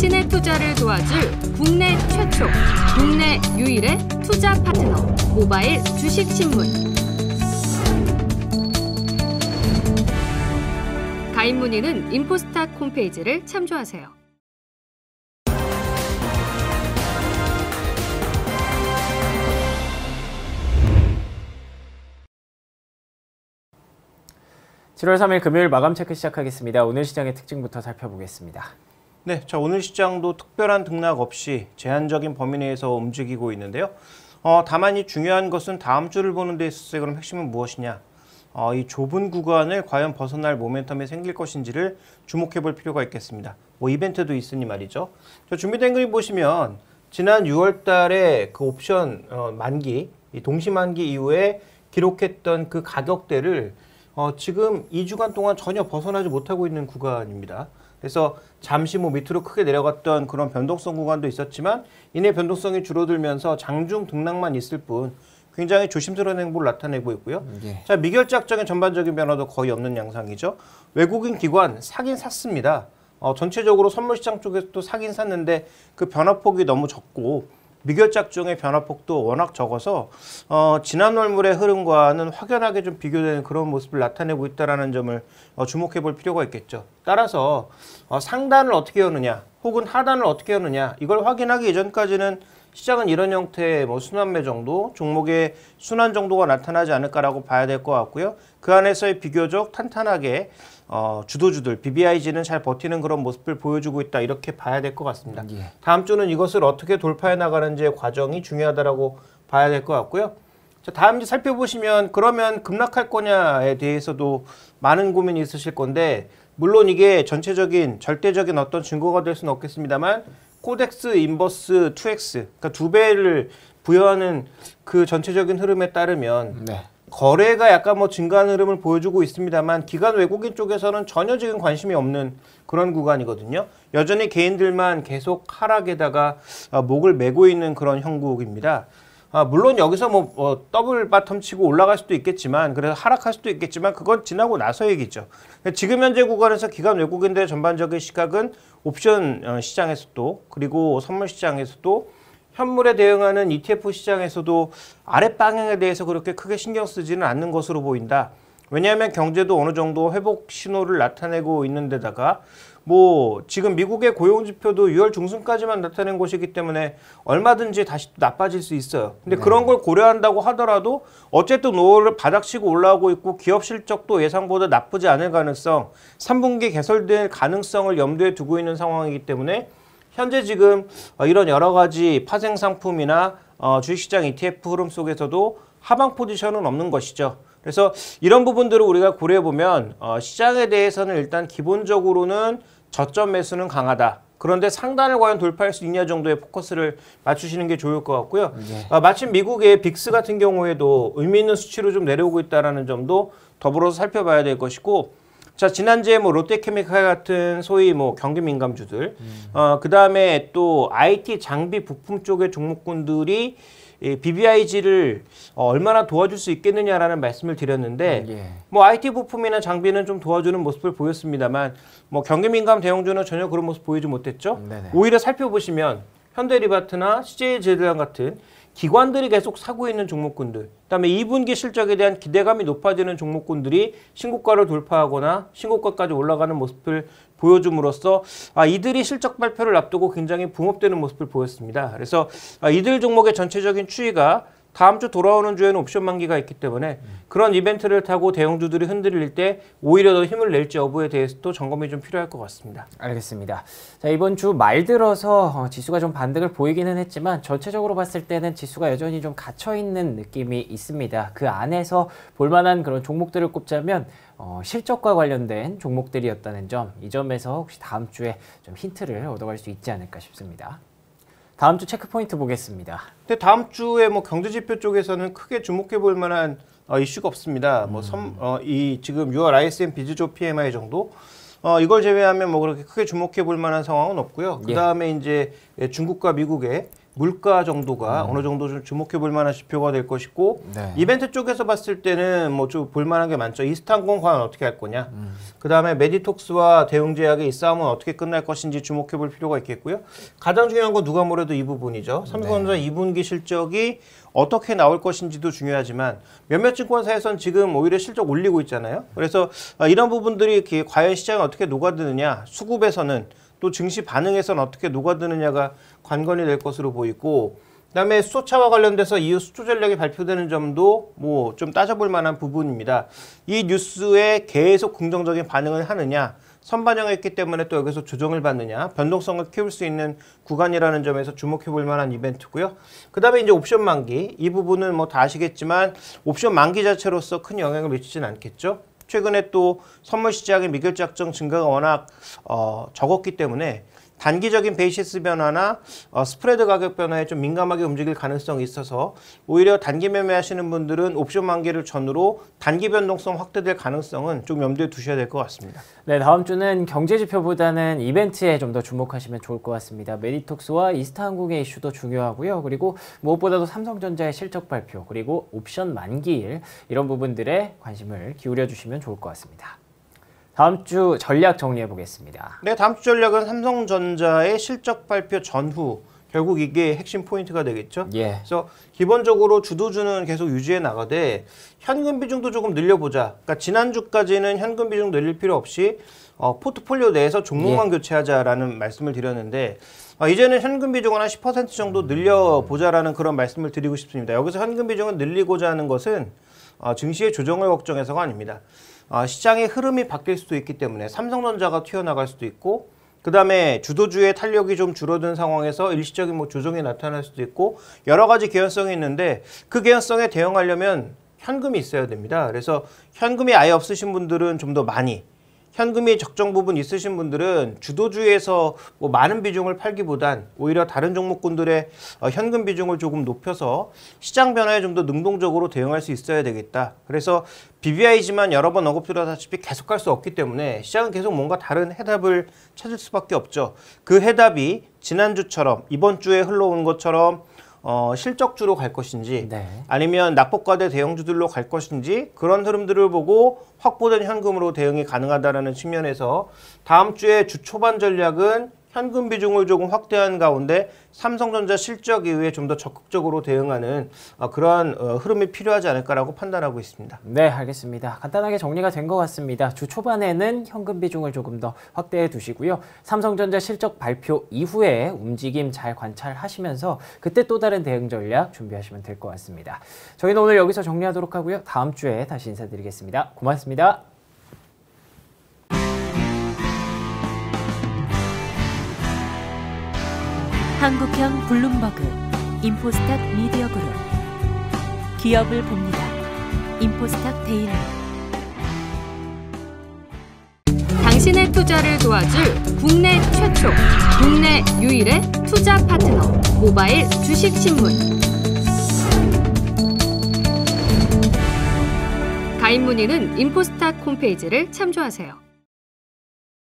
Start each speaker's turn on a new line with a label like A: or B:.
A: 당신의 투자를 도와줄 국내 최초, 국내 유일의 투자 파트너 모바일 주식신문 가입 문의는 인포스탁 홈페이지를 참조하세요. (7월 3일) 금요일 마감 체크 시작하겠습니다 오늘 시장의 특징부터 살펴보겠습니다.
B: 네, 자 오늘 시장도 특별한 등락 없이 제한적인 범위 내에서 움직이고 있는데요. 어, 다만 이 중요한 것은 다음 주를 보는 데 있어서 그럼 핵심은 무엇이냐? 어, 이 좁은 구간을 과연 벗어날 모멘텀이 생길 것인지를 주목해 볼 필요가 있겠습니다. 뭐 이벤트도 있으니 말이죠. 저 준비된 글림 보시면 지난 6월 달에 그 옵션 어, 만기, 이 동시 만기 이후에 기록했던 그 가격대를 어, 지금 2주간 동안 전혀 벗어나지 못하고 있는 구간입니다. 그래서 잠시 뭐 밑으로 크게 내려갔던 그런 변동성 구간도 있었지만 이내 변동성이 줄어들면서 장중 등락만 있을 뿐 굉장히 조심스러운 행보를 나타내고 있고요. 예. 자 미결작적인 전반적인 변화도 거의 없는 양상이죠. 외국인 기관 사긴 샀습니다. 어, 전체적으로 선물 시장 쪽에서도 사긴 샀는데 그 변화폭이 너무 적고 미결작종의 변화폭도 워낙 적어서 어, 지난 월물의 흐름과는 확연하게 좀 비교되는 그런 모습을 나타내고 있다는 점을 어, 주목해 볼 필요가 있겠죠. 따라서 어, 상단을 어떻게 여느냐 혹은 하단을 어떻게 여느냐 이걸 확인하기 이전까지는 시작은 이런 형태의 뭐 순환매 정도, 종목의 순환 정도가 나타나지 않을까라고 봐야 될 것 같고요. 그 안에서의 비교적 탄탄하게 어, 주도주들, BBIG는 잘 버티는 그런 모습을 보여주고 있다 이렇게 봐야 될 것 같습니다. 예. 다음 주는 이것을 어떻게 돌파해 나가는지의 과정이 중요하다라고 봐야 될 것 같고요. 자, 다음 주 살펴보시면 그러면 급락할 거냐에 대해서도 많은 고민이 있으실 건데 물론 이게 전체적인 절대적인 어떤 증거가 될 수는 없겠습니다만 코덱스 인버스 2x 그러니까 두 배를 부여하는 그 전체적인 흐름에 따르면 네. 거래가 약간 뭐증가한 흐름을 보여주고 있습니다만 기관 외국인 쪽에서는 전혀 지금 관심이 없는 그런 구간이거든요. 여전히 개인들만 계속 하락에다가 아, 목을 메고 있는 그런 형국입니다. 아, 물론 여기서 뭐, 뭐 더블 바텀 치고 올라갈 수도 있겠지만 그래서 하락할 수도 있겠지만 그건 지나고 나서 얘기죠. 그러니까 지금 현재 구간에서 기관 외국인들의 전반적인 시각은 옵션 어, 시장에서도 그리고 선물 시장에서도 현물에 대응하는 ETF 시장에서도 아랫 방향에 대해서 그렇게 크게 신경 쓰지는 않는 것으로 보인다. 왜냐하면 경제도 어느 정도 회복 신호를 나타내고 있는 데다가 뭐 지금 미국의 고용 지표도 6월 중순까지만 나타낸 것이기 때문에 얼마든지 다시 나빠질 수 있어요. 근데 네. 그런 걸 고려한다고 하더라도 어쨌든 5월을 바닥치고 올라오고 있고 기업 실적도 예상보다 나쁘지 않을 가능성, 3분기 개설될 가능성을 염두에 두고 있는 상황이기 때문에 현재 지금 어, 이런 여러 가지 파생 상품이나 어, 주식시장 ETF 흐름 속에서도 하방 포지션은 없는 것이죠. 그래서 이런 부분들을 우리가 고려해보면 어, 시장에 대해서는 일단 기본적으로는 저점 매수는 강하다. 그런데 상단을 과연 돌파할 수 있냐 정도의 포커스를 맞추시는 게 좋을 것 같고요. 네. 마침 미국의 빅스 같은 경우에도 의미 있는 수치로 좀 내려오고 있다는 점도 더불어서 살펴봐야 될 것이고 자 지난주에 뭐 롯데케미칼 같은 소위 뭐 경기 민감주들 음. 어 그다음에 또 IT 장비 부품 쪽의 종목군들이 BBIG를 어, 얼마나 도와줄 수 있겠느냐라는 말씀을 드렸는데 예. 예. 뭐 IT 부품이나 장비는 좀 도와주는 모습을 보였습니다만 뭐 경기 민감 대형주는 전혀 그런 모습 보이지 못했죠. 네네. 오히려 살펴보시면 현대리바트나 CJ제대랑 같은 기관들이 계속 사고 있는 종목군들, 그다음에 2분기 실적에 대한 기대감이 높아지는 종목군들이 신고가를 돌파하거나 신고가까지 올라가는 모습을 보여줌으로써 아, 이들이 실적 발표를 앞두고 굉장히 붕업되는 모습을 보였습니다. 그래서 아, 이들 종목의 전체적인 추이가 다음 주 돌아오는 주에는 옵션 만기가 있기 때문에 그런 이벤트를 타고 대형주들이 흔들릴
A: 때 오히려 더 힘을 낼지 여부에 대해서도 점검이 좀 필요할 것 같습니다. 알겠습니다. 자 이번 주 말 들어서 어, 지수가 좀 반등을 보이기는 했지만 전체적으로 봤을 때는 지수가 여전히 좀 갇혀있는 느낌이 있습니다. 그 안에서 볼만한 그런 종목들을 꼽자면 어, 실적과 관련된 종목들이었다는 점, 이 점에서 혹시 다음 주에 좀 힌트를 얻어갈 수 있지 않을까 싶습니다. 다음 주 체크포인트 보겠습니다. 근데 다음
B: 주에 뭐 경제지표 쪽에서는 크게 주목해 볼 만한 어, 이슈가 없습니다. 뭐 음. 뭐 섬, 어, 이 지금 6월 ISM 비즈조 PMI 정도 어, 이걸 제외하면 뭐 그렇게 크게 주목해 볼 만한 상황은 없고요. 그 다음에 예. 이제 중국과 미국의 물가 정도가 음. 어느 정도 좀 주목해 볼 만한 지표가 될 것이고 네. 이벤트 쪽에서 봤을 때는 뭐 좀 볼 만한 게 많죠. 이스탄공 과연 어떻게 할 거냐. 음. 그다음에 메디톡스와 대웅제약의 이 싸움은 어떻게 끝날 것인지 주목해 볼 필요가 있겠고요. 가장 중요한 건 누가 뭐래도 이 부분이죠. 삼성전자 네. 2분기 실적이 어떻게 나올 것인지도 중요하지만 몇몇 증권사에선 지금 오히려 실적 올리고 있잖아요. 그래서 아, 이런 부분들이 과연 시장이 어떻게 녹아드느냐. 수급에서는 또 증시 반응에선 어떻게 녹아드느냐가 관건이 될 것으로 보이고 그다음에 수소차와 관련돼서 이후 수조 전략이 발표되는 점도 뭐 좀 따져볼 만한 부분입니다. 이 뉴스에 계속 긍정적인 반응을 하느냐 선반영했기 때문에 또 여기서 조정을 받느냐 변동성을 키울 수 있는 구간이라는 점에서 주목해 볼 만한 이벤트고요. 그 다음에 이제 옵션 만기 이 부분은 뭐 다 아시겠지만 옵션 만기 자체로서 큰 영향을 미치진 않겠죠. 최근에 또 선물 시장의 미결 작정 증가가 워낙 어, 적었기 때문에 단기적인 베이시스 변화나 어, 스프레드 가격 변화에 좀 민감하게 움직일 가능성이 있어서 오히려 단기 매매하시는 분들은 옵션 만기를 전후로 단기 변동성 확대될 가능성은
A: 좀 염두에 두셔야 될 것 같습니다. 네, 다음 주는 경제 지표보다는 이벤트에 좀 더 주목하시면 좋을 것 같습니다. 메리톡스와 이스타항공의 이슈도 중요하고요. 그리고 무엇보다도 삼성전자의 실적 발표 그리고 옵션 만기일 이런 부분들에 관심을 기울여 주시면 좋을 것 같습니다. 다음 주 전략 정리해 보겠습니다. 네, 다음 주 전략은 삼성전자의
B: 실적 발표 전후 결국 이게 핵심 포인트가 되겠죠. 예. 그래서 기본적으로 주도주는 계속 유지해 나가되 현금 비중도 조금 늘려보자. 그러니까 지난주까지는 현금 비중 늘릴 필요 없이 어, 포트폴리오 내에서 종목만 예. 교체하자라는 말씀을 드렸는데 어, 이제는 현금 비중을 한10% 정도 늘려보자라는 그런 말씀을 드리고 싶습니다. 여기서 현금 비중을 늘리고자 하는 것은 어, 증시의 조정을 걱정해서가 아닙니다. 아, 시장의 흐름이 바뀔 수도 있기 때문에 삼성전자가 튀어나갈 수도 있고 그 다음에 주도주의 탄력이 좀 줄어든 상황에서 일시적인 뭐 조정이 나타날 수도 있고 여러 가지 개연성이 있는데 그 개연성에 대응하려면 현금이 있어야 됩니다. 그래서 현금이 아예 없으신 분들은 좀 더 많이 현금이 적정 부분 있으신 분들은 주도주에서 뭐 많은 비중을 팔기보단 오히려 다른 종목군들의 어, 현금 비중을 조금 높여서 시장 변화에 좀 더 능동적으로 대응할 수 있어야 되겠다. 그래서 BBI지만 여러 번 언급드렸다시피 계속갈 수 없기 때문에 시장은 계속 뭔가 다른 해답을 찾을 수밖에 없죠. 그 해답이 지난주처럼 이번 주에 흘러온 것처럼 어, 실적주로 갈 것인지 네. 아니면 낙폭과대 대형주들로 갈 것인지 그런 흐름들을 보고 확보된 현금으로 대응이 가능하다라는 측면에서 다음 주에 주 초반 전략은 현금 비중을 조금 확대한 가운데 삼성전자 실적 이후에 좀 더 적극적으로 대응하는
A: 어, 그러한 어, 흐름이 필요하지 않을까라고 판단하고 있습니다. 네, 알겠습니다. 간단하게 정리가 된 것 같습니다. 주 초반에는 현금 비중을 조금 더 확대해 두시고요. 삼성전자 실적 발표 이후에 움직임 잘 관찰하시면서 그때 또 다른 대응 전략 준비하시면 될 것 같습니다. 저희는 오늘 여기서 정리하도록 하고요. 다음 주에 다시 인사드리겠습니다. 고맙습니다. 한국형 블룸버그 인포스탁 미디어 그룹 기업을 봅니다. 인포스탁 데일리 당신의 투자를 도와줄 국내 최초, 국내 유일의 투자 파트너 모바일 주식신문 가입 문의는 인포스탁 홈페이지를 참조하세요.